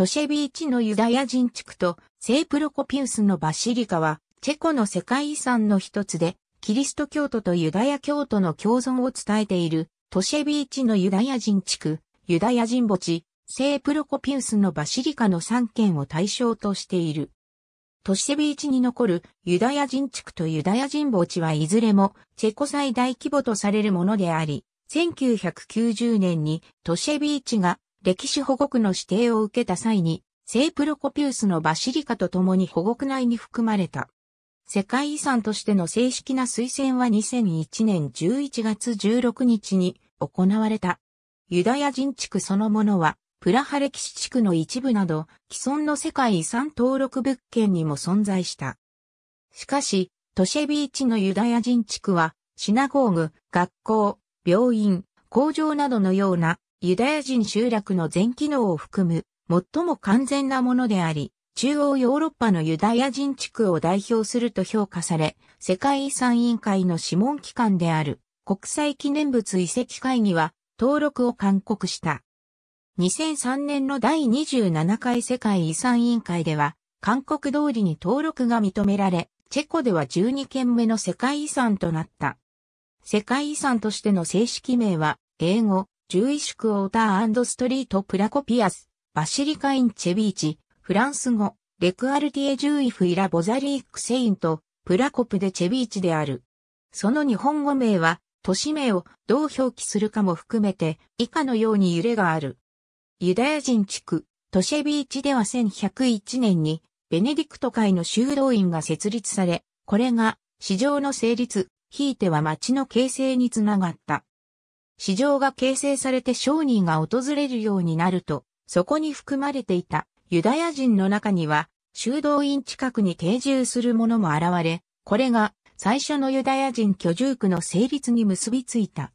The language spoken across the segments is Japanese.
トシェビーチのユダヤ人地区と聖プロコピウスのバシリカは、チェコの世界遺産の一つで、キリスト教徒とユダヤ教徒の共存を伝えている、トシェビーチのユダヤ人地区、ユダヤ人墓地、聖プロコピウスのバシリカの3県を対象としている。トシェビーチに残るユダヤ人地区とユダヤ人墓地はいずれもチェコ最大規模とされるものであり、1990年にトシェビーチが歴史保護区の指定を受けた際に、聖プロコピウスのバシリカと共に保護区内に含まれた。世界遺産としての正式な推薦は2001年11月16日に行われた。ユダヤ人地区そのものは、プラハ歴史地区の一部など、既存の世界遺産登録物件にも存在した。しかし、トシェビーチのユダヤ人地区は、シナゴーグ、学校、病院、工場などのようなユダヤ人集落の全機能を含む最も完全なものであり、中央ヨーロッパのユダヤ人地区を代表すると評価され、世界遺産委員会の諮問機関である国際記念物遺跡会議は登録を勧告した。2003年の第27回世界遺産委員会では、韓国通りに登録が認められ、チェコでは12件目の世界遺産となった。世界遺産としての正式名は、英語、獣医宿オーターストリート・プラコピアス、バシリカ・イン・チェビーチ、フランス語、レクアルティエ・ジュイフ・イラ・ボザリーク・セインと、プラコプでチェビーチである。その日本語名は、都市名をどう表記するかも含めて、以下のように揺れがある。ユダヤ人地区、トシェビーチでは1101年に、ベネディクト会の修道院が設立され、これが、市場の成立、ひいては町の形成につながった。市場が形成されて商人が訪れるようになると、そこに含まれていたユダヤ人の中には、修道院近くに定住する者も現れ、これが最初のユダヤ人居住区の成立に結びついた。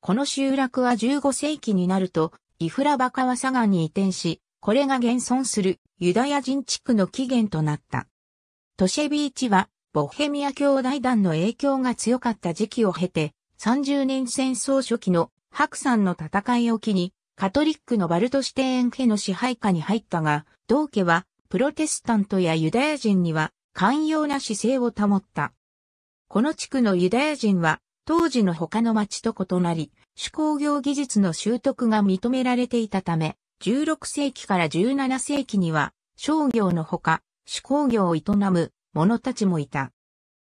この集落は15世紀になると、イフラバカサガンに移転し、これが現存するユダヤ人地区の起源となった。トシェビーチは、ボヘミア兄弟団の影響が強かった時期を経て、30年戦争初期の白山の戦いを機に、カトリックのバルトシテーン家の支配下に入ったが、同家は、プロテスタントやユダヤ人には、寛容な姿勢を保った。この地区のユダヤ人は、当時の他の町と異なり、手工業技術の習得が認められていたため、16世紀から17世紀には、商業のほか、手工業を営む者たちもいた。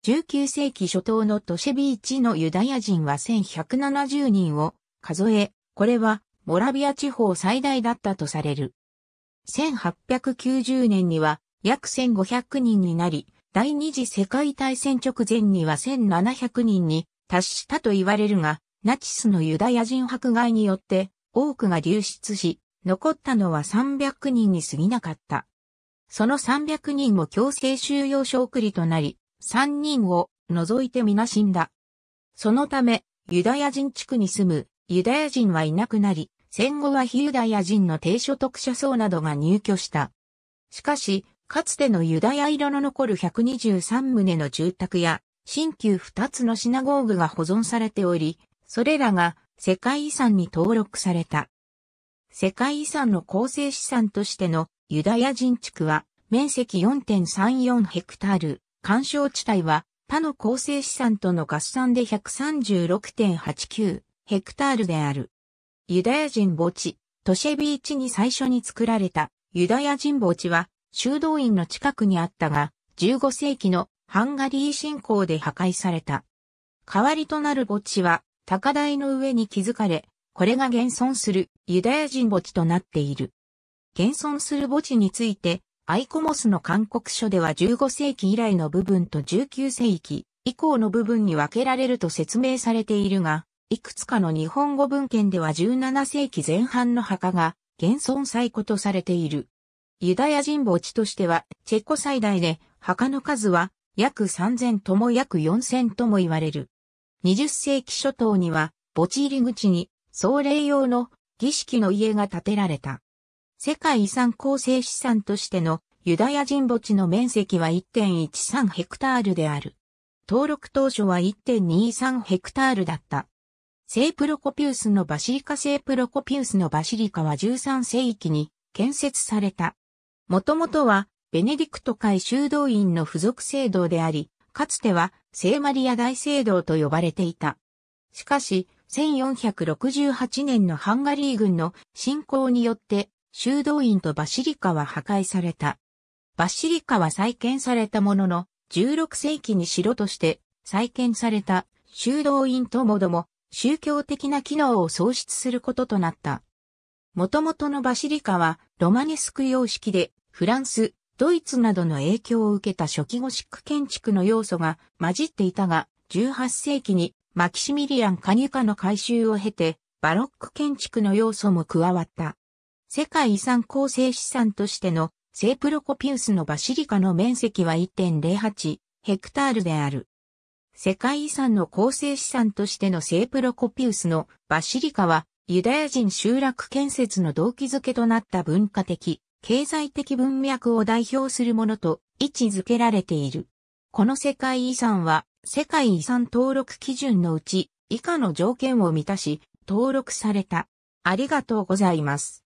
19世紀初頭のトシェビーチのユダヤ人は1170人を数え、これはモラビア地方最大だったとされる。1890年には約1500人になり、第二次世界大戦直前には1700人に達したと言われるが、ナチスのユダヤ人迫害によって多くが流出し、残ったのは300人に過ぎなかった。その300人も強制収容所送りとなり、三人を除いて皆死んだ。そのため、ユダヤ人地区に住むユダヤ人はいなくなり、戦後は非ユダヤ人の低所得者層などが入居した。しかし、かつてのユダヤ色の残る123棟の住宅や、新旧2つのシナゴーグが保存されており、それらが世界遺産に登録された。世界遺産の構成資産としてのユダヤ人地区は面積4.34ヘクタール、干渉地帯は他の構成資産との合算で136.89ヘクタールである。ユダヤ人墓地、トシェビーチに最初に作られたユダヤ人墓地は修道院の近くにあったが、15世紀のハンガリー侵攻で破壊された。代わりとなる墓地は高台の上に築かれ、これが現存するユダヤ人墓地となっている。現存する墓地についてアイコモスの勧告書では15世紀以来の部分と19世紀以降の部分に分けられると説明されているが、いくつかの日本語文献では17世紀前半の墓が現存最古とされている。ユダヤ人墓地としてはチェコ最大で墓の数は約3000とも約4000とも言われる。20世紀初頭には墓地入り口に壮麗用の儀式の家が建てられた。世界遺産構成資産としてのユダヤ人墓地の面積は1.13ヘクタールである。登録当初は1.23ヘクタールだった。聖プロコピウスのバシリカ聖プロコピウスのバシリカは13世紀に建設された。もともとはベネディクト会修道院の付属聖堂であり、かつては聖マリア大聖堂と呼ばれていた。しかし、1468年のハンガリー軍の侵攻によって修道院とバシリカは破壊された。バシリカは再建されたものの、16世紀に城として再建された修道院ともども宗教的な機能を喪失することとなった。元々のバシリカはロマネスク様式でフランス、ドイツなどの影響を受けた初期ゴシック建築の要素が混じっていたが、18世紀にマキシミリアン・カニュカの改修を経て、バロック建築の要素も加わった。世界遺産構成資産としての聖プロコピウスのバシリカの面積は1.08ヘクタールである。世界遺産の構成資産としての聖プロコピウスのバシリカはユダヤ人集落建設の動機づけとなった文化的、経済的文脈を代表するものと位置づけられている。この世界遺産は世界遺産登録基準のうち以下の条件を満たし登録された。ありがとうございます。